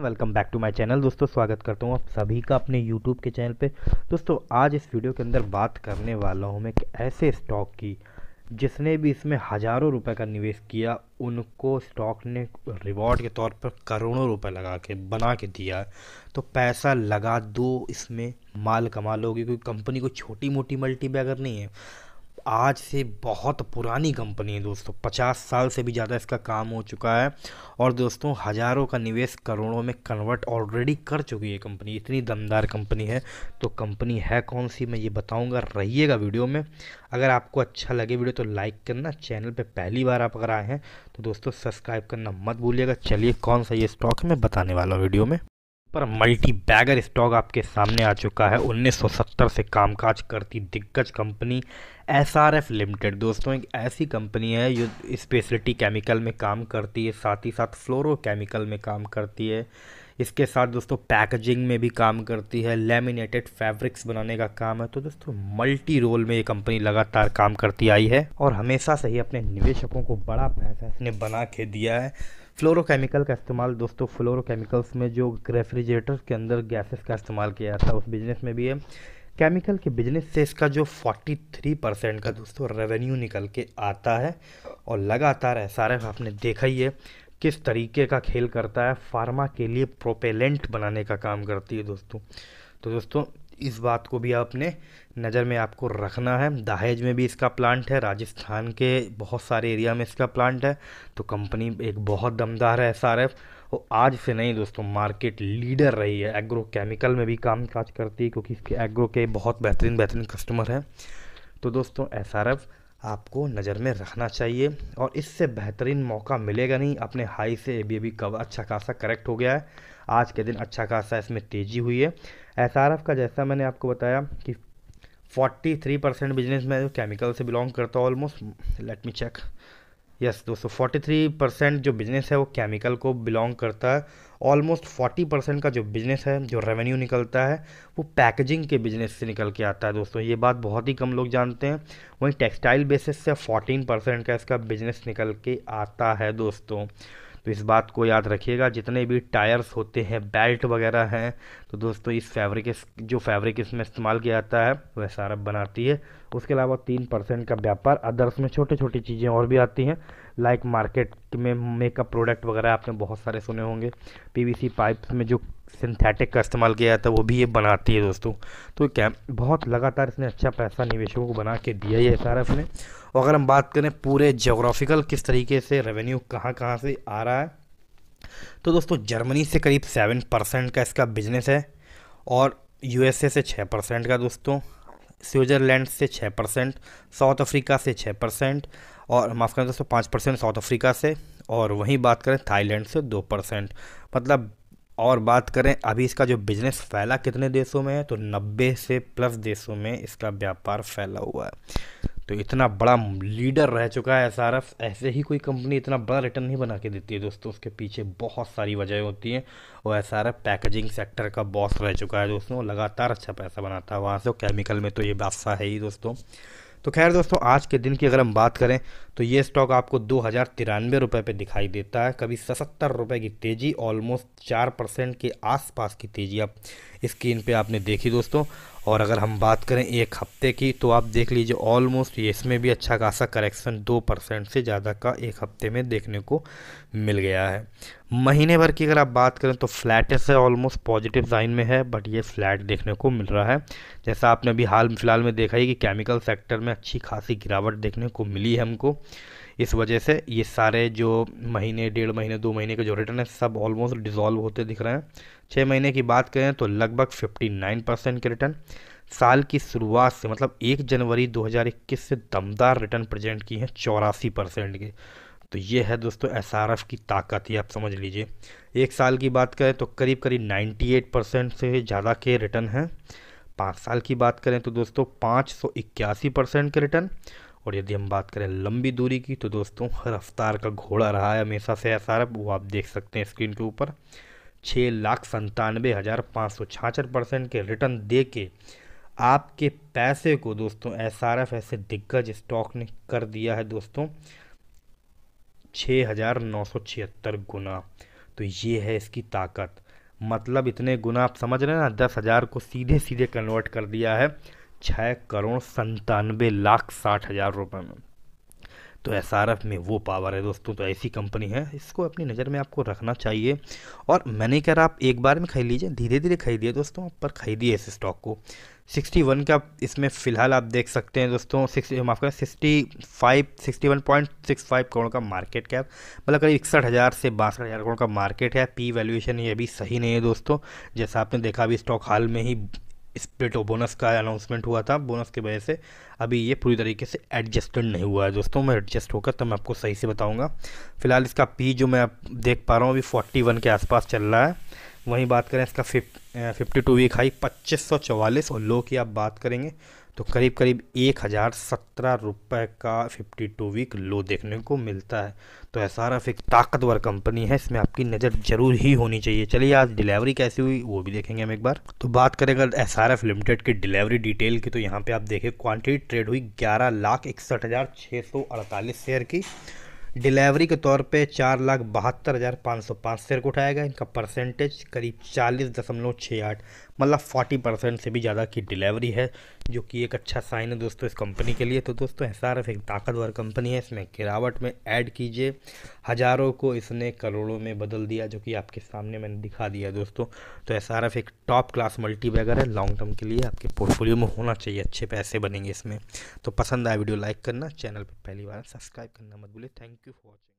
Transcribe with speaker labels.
Speaker 1: welcome back to my channel दोस्तों स्वागत करता हूँ आप सभी का अपने यूट्यूब के चैनल पे दोस्तों आज इस वीडियो के अंदर बात करने वाला हूँ मैं एक ऐसे स्टॉक की जिसने भी इसमें हज़ारों रुपए का निवेश किया उनको स्टॉक ने रिवॉर्ड के तौर पर करोड़ों रुपए लगा के बना के दिया तो पैसा लगा दो इसमें माल कमा लोगे क्योंकि कंपनी को छोटी मोटी मल्टी बैगर नहीं है आज से बहुत पुरानी कंपनी है दोस्तों पचास साल से भी ज़्यादा इसका काम हो चुका है और दोस्तों हज़ारों का निवेश करोड़ों में कन्वर्ट ऑलरेडी कर चुकी है कंपनी इतनी दमदार कंपनी है तो कंपनी है कौन सी मैं ये बताऊंगा रहिएगा वीडियो में अगर आपको अच्छा लगे वीडियो तो लाइक करना चैनल पर पहली बार आप अगर आए हैं तो दोस्तों सब्सक्राइब करना मत भूलिएगा चलिए कौन सा ये स्टॉक है मैं बताने वाला हूँ वीडियो में पर मल्टी बैगर स्टॉक आपके सामने आ चुका है 1970 से कामकाज करती दिग्गज कंपनी एसआरएफ लिमिटेड दोस्तों एक ऐसी कंपनी है जो स्पेशलिटी केमिकल में काम करती है साथ ही साथ केमिकल में काम करती है इसके साथ दोस्तों पैकेजिंग में भी काम करती है लेमिनेटेड फैब्रिक्स बनाने का काम है तो दोस्तों मल्टी रोल में ये कंपनी लगातार काम करती आई है और हमेशा से ही अपने निवेशकों को बड़ा पैसा इसने बना के दिया है फ्लोरोकेमिकल का इस्तेमाल दोस्तों फ्लोरोकेमिकल्स में जो रेफ्रिजरेटर के अंदर गैसेस का इस्तेमाल किया जाता है उस बिजनेस में भी है केमिकल के बिजनेस से इसका जो 43 परसेंट का दोस्तों रेवेन्यू निकल के आता है और लगातार ऐसा रहा आपने देखा ही है किस तरीके का खेल करता है फार्मा के लिए प्रोपेलेंट बनाने का काम करती है दोस्तों तो दोस्तों इस बात को भी अपने नज़र में आपको रखना है दहेज में भी इसका प्लांट है राजस्थान के बहुत सारे एरिया में इसका प्लांट है तो कंपनी एक बहुत दमदार है एस और आज से नहीं दोस्तों मार्केट लीडर रही है एग्रो केमिकल में भी काम काज करती है क्योंकि इसके एग्रो के बहुत बेहतरीन बेहतरीन कस्टमर हैं तो दोस्तों एस आपको नज़र में रखना चाहिए और इससे बेहतरीन मौका मिलेगा नहीं अपने हाई से ए कब अच्छा खासा करेक्ट हो गया है आज के दिन अच्छा खासा इसमें तेज़ी हुई है एस का जैसा मैंने आपको बताया कि 43 परसेंट बिजनेस में केमिकल से बिलोंग करता है almost let me check yes दोस्तों थ्री परसेंट जो बिज़नेस है वो केमिकल को बिलोंग करता है ऑलमोस्ट 40 परसेंट का जो बिज़नेस है जो रेवेन्यू निकलता है वो पैकेजिंग के बिज़नेस से निकल के आता है दोस्तों ये बात बहुत ही कम लोग जानते हैं वहीं टेक्सटाइल बेसिस से 14 परसेंट का इसका बिज़नेस निकल के आता है दोस्तों तो इस बात को याद रखिएगा जितने भी टायर्स होते हैं बेल्ट वगैरह हैं तो दोस्तों इस फैब्रिक जो फैब्रिक इसमें इस्तेमाल किया जाता है वह सारा बनाती है उसके अलावा तीन परसेंट का व्यापार अदर्स में छोटी छोटी चीज़ें और भी आती हैं लाइक मार्केट में मेकअप प्रोडक्ट वगैरह आपने बहुत सारे सुने होंगे पीवीसी पाइप्स में जो सिंथेटिक का इस्तेमाल किया जाता है वो भी ये बनाती है दोस्तों तो क्या बहुत लगातार इसने अच्छा पैसा निवेशकों को बना के दिया है एस ने और अगर हम बात करें पूरे जोग्राफिकल किस तरीके से रेवेन्यू कहाँ कहाँ से आ रहा है तो दोस्तों जर्मनी से करीब सेवन परसेंट का इसका बिजनेस है और यूएसए से छः परसेंट का दोस्तों स्विट्ज़रलैंड से छः परसेंट साउथ अफ्रीका से छः परसेंट और माफ़ करें दोस्तों पाँच परसेंट साउथ अफ्रीका से और वहीं बात करें थाईलैंड से दो परसेंट मतलब और बात करें अभी इसका जो बिज़नेस फैला कितने देशों में है तो नब्बे से प्लस देशों में इसका व्यापार फैला हुआ है तो इतना बड़ा लीडर रह चुका है एस ऐसे ही कोई कंपनी इतना बड़ा रिटर्न नहीं बना के देती है दोस्तों उसके पीछे बहुत सारी वजह होती हैं और एस पैकेजिंग सेक्टर का बॉस रह चुका है दोस्तों लगातार अच्छा पैसा बनाता है वहाँ से केमिकल में तो ये बादशाह है ही दोस्तों तो खैर दोस्तों आज के दिन की अगर हम बात करें तो ये स्टॉक आपको दो हज़ार तिरानवे रुपये पर दिखाई देता है कभी सतर रुपये की तेज़ी ऑलमोस्ट चार परसेंट के आसपास की तेज़ी आप स्क्रीन पे आपने देखी दोस्तों और अगर हम बात करें एक हफ्ते की तो आप देख लीजिए ऑलमोस्ट ये इसमें भी अच्छा खासा करेक्शन दो परसेंट से ज़्यादा का एक हफ्ते में देखने को मिल गया है महीने भर की अगर आप बात करें तो फ्लैटेस है ऑलमोस्ट पॉजिटिव साइन में है बट ये फ्लैट देखने को मिल रहा है जैसा आपने अभी हाल फिलहाल में देखा है कि केमिकल सेक्टर में अच्छी खासी गिरावट देखने को मिली है हमको इस वजह से ये सारे जो महीने डेढ़ महीने दो महीने के जो रिटर्न है सब ऑलमोस्ट डिजॉल्व होते दिख रहे हैं छः महीने की बात करें तो लगभग 59 परसेंट के रिटर्न साल की शुरुआत से मतलब एक जनवरी 2021 से दमदार रिटर्न प्रेजेंट की हैं चौरासी परसेंट के तो ये है दोस्तों एस की ताकत ही आप समझ लीजिए एक साल की बात करें तो करीब करीब एट परसेंट से ज़्यादा के रिटर्न हैं पाँच साल की बात करें तो दोस्तों पाँच परसेंट के रिटर्न और यदि हम बात करें लंबी दूरी की तो दोस्तों रफ्तार का घोड़ा रहा है हमेशा से एसआरएफ वो आप देख सकते हैं स्क्रीन के ऊपर छः लाख संतानवे हज़ार पाँच सौ छाछठ परसेंट के रिटर्न दे के आपके पैसे को दोस्तों एस आर एफ ऐसे दिग्गज स्टॉक ने कर दिया है दोस्तों छः हज़ार नौ सौ छिहत्तर गुना तो ये है इसकी ताकत मतलब इतने गुना आप समझ रहे हैं ना दस हज़ार को सीधे सीधे कन्वर्ट कर दिया है छः करोड़ संतानवे लाख साठ हज़ार रुपये में तो एस में वो पावर है दोस्तों तो ऐसी कंपनी है इसको अपनी नज़र में आपको रखना चाहिए और मैंने कह रहा आप एक बार में खरीद लीजिए धीरे धीरे खरीदिए दोस्तों आप पर खरीदिए इस स्टॉक को वन का इसमें फ़िलहाल आप देख सकते हैं दोस्तों सिक्स माफ़ करें sixty five sixty one point six five crore का मार्केट कैप मतलब करीब इकसठ हज़ार से बासठ हज़ार करोड़ का मार्केट है पी वैल्यूएशन ये भी सही नहीं है दोस्तों जैसा आपने देखा अभी स्टॉक हाल में ही स्प्लिट और बोनस का अनाउंसमेंट हुआ था बोनस की वजह से अभी ये पूरी तरीके से एडजस्टेड नहीं हुआ है दोस्तों मैं एडजस्ट होकर तो मैं आपको सही से बताऊंगा फिलहाल इसका पी जो मैं आप देख पा रहा हूँ अभी फोर्टी वन के आसपास चल रहा है वहीं बात करें इसका फिफ्टी टू वीक हाई पच्चीस सौ चवालीस और लो की आप बात करेंगे तो करीब करीब एक हज़ार सत्रह रुपये का फिफ्टी टू वीक लो देखने को मिलता है तो एस आर एफ एक ताकतवर कंपनी है इसमें आपकी नज़र जरूर ही होनी चाहिए चलिए आज डिलीवरी कैसी हुई वो भी देखेंगे हम एक बार तो बात करें अगर एस आर एफ लिमिटेड की डिलीवरी डिटेल की तो यहाँ पे आप देखें क्वांटिटी ट्रेड हुई ग्यारह लाख इकसठ हज़ार छः सौ अड़तालीस शेयर की डिलीवरी के तौर पे चार लाख बहत्तर हज़ार पाँच सौ पाँच शेयर को उठाया गया इनका परसेंटेज करीब चालीस दशमलव छः आठ मतलब फोर्टी परसेंट से भी ज़्यादा की डिलीवरी है जो कि एक अच्छा साइन है दोस्तों इस कंपनी के लिए तो दोस्तों एस आर एफ एक ताकतवर कंपनी है इसमें गिरावट में ऐड कीजिए हज़ारों को इसने करोड़ों में बदल दिया जो कि आपके सामने मैंने दिखा दिया दोस्तों तो एस आर एफ एक टॉप क्लास मल्टी बैगर है लॉन्ग टर्म के लिए आपके पोर्टफोलियो में होना चाहिए अच्छे पैसे बनेंगे इसमें तो पसंद आए वीडियो लाइक करना चैनल पर पहली बार सब्सक्राइब करना मत बोले थैंक यू फॉर वॉचिंग